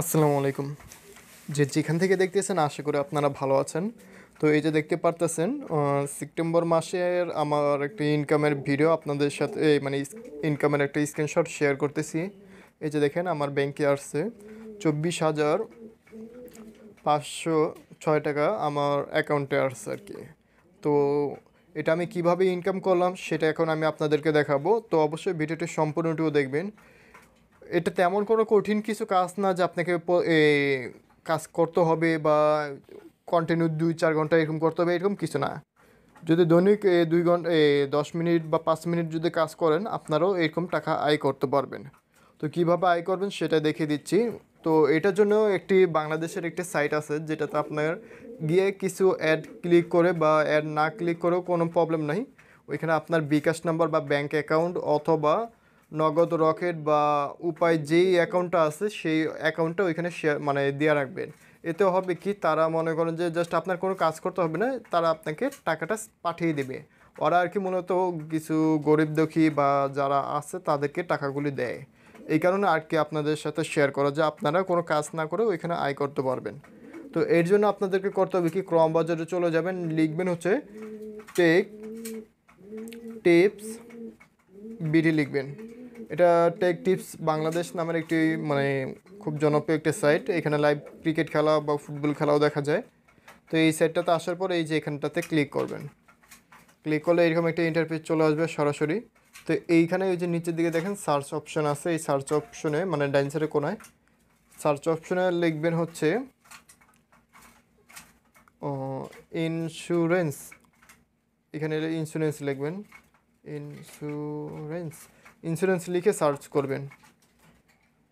আসসালামু আলাইকুম যে যেখান থেকে দেখতেছেন আশা করি আপনারা ভালো আছেন তো এই যে দেখতে পারতেছেন সেপ্টেম্বর মাসের আমার একটা ইনকামের ভিডিও আপনাদের সাথে মানে ইনকামের একটা স্ক্রিনশট শেয়ার করতেছি এই যে দেখেন আমার ব্যাংকে আসছে চব্বিশ হাজার পাঁচশো ছয় টাকা আমার অ্যাকাউন্টে আসছে আর কি তো এটা আমি কিভাবে ইনকাম করলাম সেটা এখন আমি আপনাদেরকে দেখাবো তো অবশ্যই ভিডিওটি সম্পূর্ণটিও দেখবেন এটা তেমন কোনো কঠিন কিছু কাজ না যে আপনাকে কাজ করতে হবে বা কন্টিনিউ দুই চার ঘন্টা এরকম করতে হবে এরকম কিছু না যদি দৈনিক দুই ঘন্টা দশ মিনিট বা পাঁচ মিনিট যদি কাজ করেন আপনারও এরকম টাকা আয় করতে পারবেন তো কিভাবে আয় করবেন সেটা দেখিয়ে দিচ্ছি তো এটার জন্য একটি বাংলাদেশের একটি সাইট আছে যেটাতে আপনার গিয়ে কিছু অ্যাড ক্লিক করে বা অ্যাড না ক্লিক করেও কোনো প্রবলেম নাই ওইখানে আপনার বিকাশ নাম্বার বা ব্যাঙ্ক অ্যাকাউন্ট অথবা নগদ রকেট বা উপায় যেই অ্যাকাউন্টটা আছে সেই অ্যাকাউন্টটা ওইখানে শেয়ার মানে দেওয়া রাখবেন এতে হবে কি তারা মনে করেন যে জাস্ট আপনার কোনো কাজ করতে হবে না তারা আপনাকে টাকাটা পাঠিয়ে দেবে ওরা আর কি মূলত কিছু গরিব দুঃখী বা যারা আছে তাদেরকে টাকাগুলি দেয় এই কারণে আর কি আপনাদের সাথে শেয়ার করা যে আপনারা কোনো কাজ না করে ওইখানে আয় করতে পারবেন তো এর জন্য আপনাদেরকে করতে হবে কি ক্রম বাজারে চলে যাবেন লিখবেন হচ্ছে টেক টিপস বিডি লিখবেন এটা টেক টিপস বাংলাদেশ নামের একটি মানে খুব জনপ্রিয় একটি সাইট এখানে লাইভ ক্রিকেট খেলা বা ফুটবল খেলাও দেখা যায় তো এই সাইটটাতে আসার পর এই যে এখানটাতে ক্লিক করবেন ক্লিক করলে এরকম একটা ইন্টারফেস চলে আসবে সরাসরি তো এইখানে ওই যে নিচের দিকে দেখেন সার্চ অপশন আছে এই সার্চ অপশনে মানে ডাইন কোনায় সার্চ অপশনে লিখবেন হচ্ছে ইন্স্যুরেন্স এখানে ইন্স্যুরেন্স লিখবেন ইন্স্যুরেন্স ইন্স্যুরেন্স লিখে সার্চ করবেন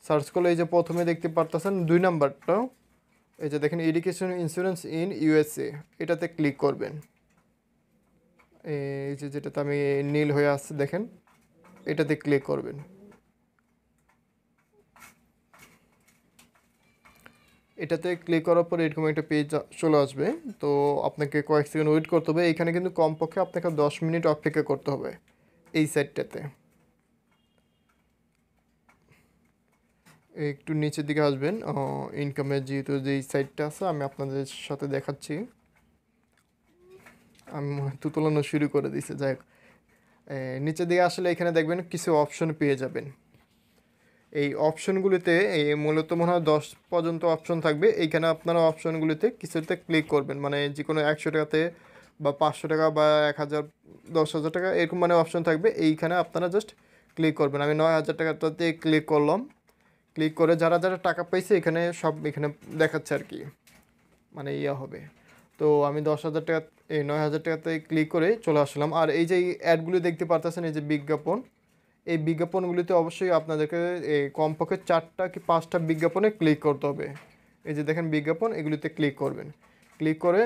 সার্চ করলে এই যে প্রথমে দেখতে পারতেছেন দুই নাম্বারটাও এই যে দেখেন এডুকেশন ইন্স্যুরেন্স ইন ইউএসএ এটাতে ক্লিক করবেন এই যে যেটাতে আমি নীল হয়ে আসছে দেখেন এটাতে ক্লিক করবেন এটাতে ক্লিক করার পর এরকম একটা পেজ চলে আসবে তো আপনাকে কয়েক সেকেন্ড ওয়েট করতে হবে এখানে কিন্তু কমপক্ষে আপনাকে দশ মিনিট অপেক্ষা করতে হবে এই সাইটটাতে একটু নিচের দিকে আসবেন ইনকামের যেহেতু যেই সাইডটা আছে আমি আপনাদের সাথে দেখাচ্ছি আমি হয়তো তোলানো শুরু করে দিয়েছি যাই হোক নিচের দিকে আসলে এখানে দেখবেন কিছু অপশন পেয়ে যাবেন এই অপশনগুলিতে এই মূলত মনে হয় দশ পর্যন্ত অপশন থাকবে এইখানে আপনারা অপশনগুলিতে কিছুতে ক্লিক করবেন মানে যে কোনো একশো টাকাতে বা পাঁচশো টাকা বা এক হাজার দশ হাজার টাকা এরকম মানে অপশন থাকবে এইখানে আপনারা জাস্ট ক্লিক করবেন আমি নয় হাজার টাকাটাতে ক্লিক করলাম ক্লিক করে যারা যারা টাকা পাইছে এখানে সব এখানে দেখাচ্ছে আর কি মানে ইয়া হবে তো আমি দশ হাজার টাকা এই নয় হাজার টাকাতে ক্লিক করে চলে আসলাম আর এই যে অ্যাডগুলি দেখতে পারতেছেন এই যে বিজ্ঞাপন এই বিজ্ঞাপনগুলিতে অবশ্যই আপনাদেরকে এই কমপক্ষে চারটা কি পাঁচটা বিজ্ঞাপনে ক্লিক করতে হবে এই যে দেখেন বিজ্ঞাপন এগুলিতে ক্লিক করবেন ক্লিক করে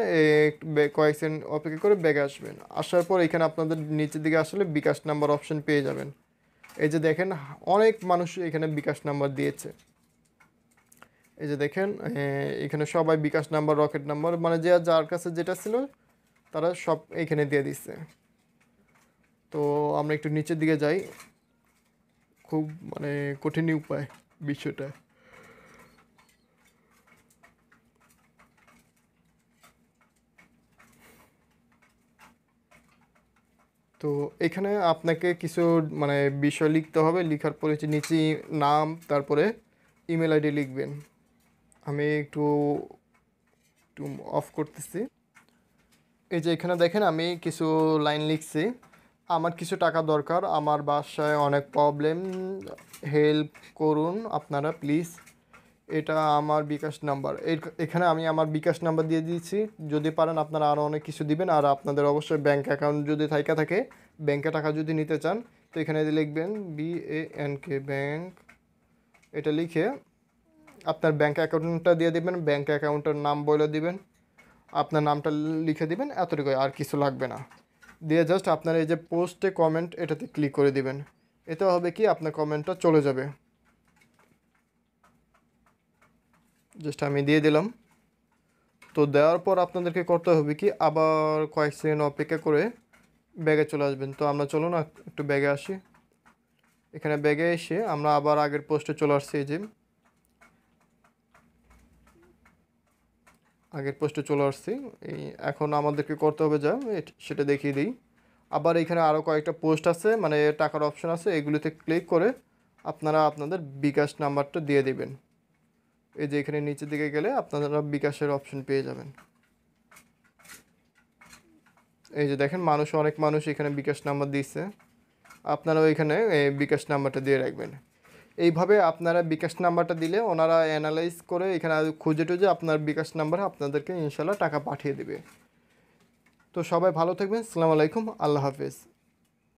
কয়েক সেকেন্ড অপেক্ষা করে ব্যাগে আসবেন আসার পর এখানে আপনাদের নিচের দিকে আসলে বিকাশ নাম্বার অপশন পেয়ে যাবেন এই যে দেখেন অনেক মানুষ এখানে বিকাশ নাম্বার দিয়েছে এই যে দেখেন এখানে সবাই বিকাশ নাম্বার রকেট নাম্বার মানে যে যার কাছে যেটা ছিল তারা সব এখানে দিয়ে দিচ্ছে তো আমরা একটু নিচের দিকে যাই খুব মানে কঠিন উপায় বিষয়টা তো এখানে আপনাকে কিছু মানে বিষয় লিখতে হবে লিখার পরে হচ্ছে নিচে নাম তারপরে ইমেল আইডি লিখবেন আমি একটু একটু অফ করতেছি এই যে এখানে দেখেন আমি কিছু লাইন লিখছি আমার কিছু টাকা দরকার আমার বাসায় অনেক প্রবলেম হেল্প করুন আপনারা প্লিজ এটা আমার বিকাশ নাম্বার এখানে আমি আমার বিকাশ নাম্বার দিয়ে দিয়েছি যদি পারেন আপনারা আরও অনেক কিছু দিবেন আর আপনাদের অবশ্যই ব্যাঙ্ক অ্যাকাউন্ট যদি থাইকা থাকে ব্যাঙ্কে টাকা যদি নিতে চান তো এখানে লিখবেন B A N K bank এটা লিখে আপনার ব্যাঙ্ক অ্যাকাউন্টটা দিয়ে দেবেন ব্যাঙ্ক অ্যাকাউন্টের নাম বলে দিবেন আপনার নামটা লিখে দিবেন এতটুকুই আর কিছু লাগবে না দিয়ে জাস্ট আপনার এই যে পোস্টে কমেন্ট এটাতে ক্লিক করে দিবেন এতে হবে কি আপনার কমেন্টটা চলে যাবে জাস্ট আমি দিয়ে দিলাম তো দেওয়ার পর আপনাদেরকে করতে হবে কি আবার কয়েক সেকেন্ড অপেক্ষা করে ব্যাগে চলে আসবেন তো আমরা চলুন একটু ব্যাগে আসি এখানে ব্যাগে এসে আমরা আবার আগের পোস্টে চলে আসছি এই জিম আগের পোস্টে চলে আসছি এই এখন আমাদেরকে করতে হবে যা সেটা দেখিয়ে দিই আবার এখানে আরও কয়েকটা পোস্ট আছে মানে টাকার অপশন আছে এগুলিতে ক্লিক করে আপনারা আপনাদের বিকাশ নাম্বারটা দিয়ে দেবেন এই যে এখানে নিচের দিকে গেলে আপনারা বিকাশের অপশন পেয়ে যাবেন এই যে দেখেন মানুষ অনেক মানুষ এখানে বিকাশ নাম্বার দিচ্ছে আপনারাও এখানে বিকাশ নাম্বারটা দিয়ে রাখবেন এইভাবে আপনারা বিকাশ নাম্বারটা দিলে ওনারা অ্যানালাইজ করে এখানে খুঁজে টুজে আপনার বিকাশ নাম্বারে আপনাদেরকে ইনশাল্লাহ টাকা পাঠিয়ে দেবে তো সবাই ভালো থাকবেন সালাম আলাইকুম আল্লাহ হাফিজ